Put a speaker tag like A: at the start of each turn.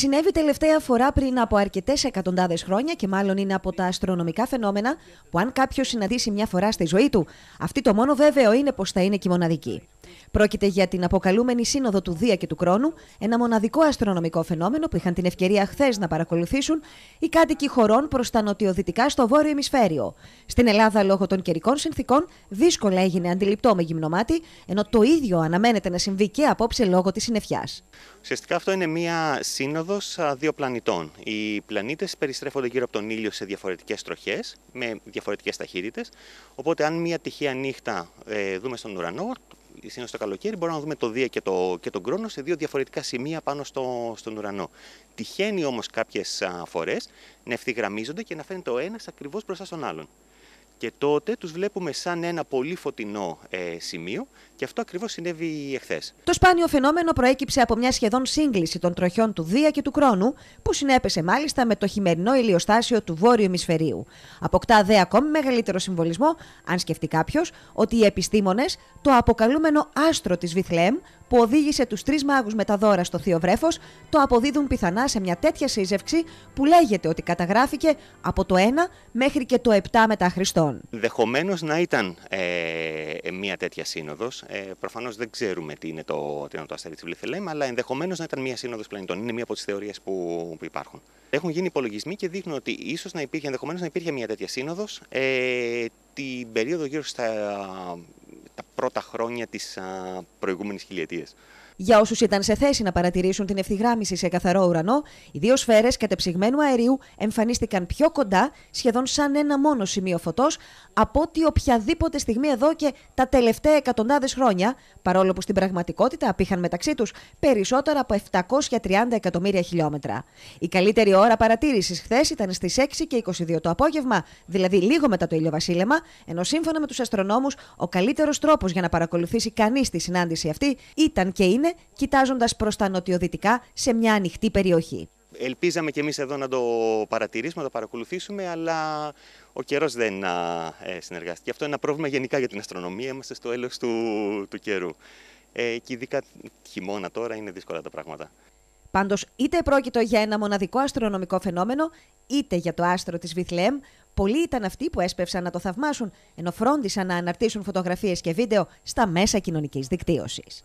A: συνέβη τελευταία φορά πριν από αρκετές εκατοντάδες χρόνια και μάλλον είναι από τα αστρονομικά φαινόμενα που αν κάποιος συναντήσει μια φορά στη ζωή του, αυτή το μόνο βέβαιο είναι πως θα είναι και μοναδική. Πρόκειται για την αποκαλούμενη Σύνοδο του Δία και του Κρόνου, ένα μοναδικό αστρονομικό φαινόμενο που είχαν την ευκαιρία χθες να παρακολουθήσουν οι κάτοικοι χωρών προς τα νοτιοδυτικά στο βόρειο ημισφαίριο. Στην Ελλάδα, λόγω των καιρικών συνθήκων, δύσκολα έγινε αντιληπτό με γυμνομάτι, ενώ το ίδιο αναμένεται να συμβεί και απόψε λόγω της συννεφιάς.
B: Ουσιαστικά αυτό είναι μία σύνοδος δύο πλανητών. Οι πλανήτες περιστρέφονται γύρω από τον ήλιο σε διαφορετικές τροχές, με διαφορετικές ταχύτητες. Οπότε, αν μία τυχαία νύχτα ε, δούμε στον ουρανό, συνήθως στο καλοκαίρι μπορούμε να δούμε το Δία και, το, και τον Κρόνο σε δύο διαφορετικά σημεία πάνω στο, στον ουρανό. Τυχαίνει όμως κάποιες φορές να ευθυγραμμίζονται και να φαίνεται ο ένας ακριβώς μπροστά στον άλλον και τότε τους βλέπουμε σαν ένα πολύ φωτεινό ε, σημείο και αυτό ακριβώς συνέβη εχθές.
A: Το σπάνιο φαινόμενο προέκυψε από μια σχεδόν σύγκληση των τροχιών του Δία και του Κρόνου που συνέπεσε μάλιστα με το χειμερινό ηλιοστάσιο του βόρειου Εμισφαιρίου. Αποκτά δε ακόμη μεγαλύτερο συμβολισμό αν σκεφτεί κάποιος ότι οι επιστήμονες το αποκαλούμενο άστρο της Βιθλέμ που οδήγησε τους τρεις μάγους με τα δώρα στο Θείο Βρέφος, το αποδίδουν πιθανά σε μια τέτοια σύζευξη που λέγεται ότι καταγράφηκε από το 1 μέχρι και το 7 μετά Χριστό. Λοιπόν.
B: Ενδεχομένως να ήταν ε, μια τέτοια σύνοδος. Ε, Προφανώς δεν ξέρουμε τι είναι το, τι είναι το αστέρι αλλά ενδεχομένως να ήταν μια σύνοδος πλανητών. Είναι μια από τις θεωρίες που, υπάρχουν. Έχουν γίνει υπολογισμοί και δείχνουν ότι ίσως να υπήρχε ενδεχομένως να υπήρχε μια τέτοια σύνοδος ε, την περίοδο γύρω στα πρώτα χρόνια της προηγούμενη προηγούμενης
A: Για όσους ήταν σε θέση να παρατηρήσουν την ευθυγράμμιση σε καθαρό ουρανό, οι δύο σφαίρες κατεψυγμένου αερίου εμφανίστηκαν πιο κοντά, σχεδόν σαν ένα μόνο σημείο φωτός, από ότι οποιαδήποτε στιγμή εδώ και τα τελευταία εκατοντάδες χρόνια, παρόλο που στην πραγματικότητα απήχαν μεταξύ τους περισσότερα από 730 εκατομμύρια χιλιόμετρα. Η καλύτερη ώρα παρατήρησης χθες ήταν στις 6 και 22 το απόγευμα, δηλαδή λίγο μετά το ηλιοβασίλεμα, ενώ σύμφωνα με τους αστρονόμους, ο καλύτερος τρόπος για να παρακολουθήσει κανείς τη συνάντηση αυτή ήταν και είναι κοιτάζοντας προς τα νοτιοδυτικά σε μια ανοιχτή περιοχή.
B: Ελπίζαμε και εμείς εδώ να το παρατηρήσουμε, να το παρακολουθήσουμε, αλλά ο καιρός δεν ε, συνεργάστηκε. Αυτό είναι ένα πρόβλημα γενικά για την αστρονομία. Είμαστε στο έλεος του, του καιρού. Ε, και ειδικά χειμώνα τώρα είναι δύσκολα τα πράγματα.
A: Πάντως, είτε πρόκειτο για ένα μοναδικό αστρονομικό φαινόμενο, είτε για το άστρο της Βιθλέμ, πολλοί ήταν αυτοί που έσπευσαν να το θαυμάσουν, ενώ φρόντισαν να αναρτήσουν φωτογραφίες και βίντεο στα μέσα κοινωνικής δικτύωσης.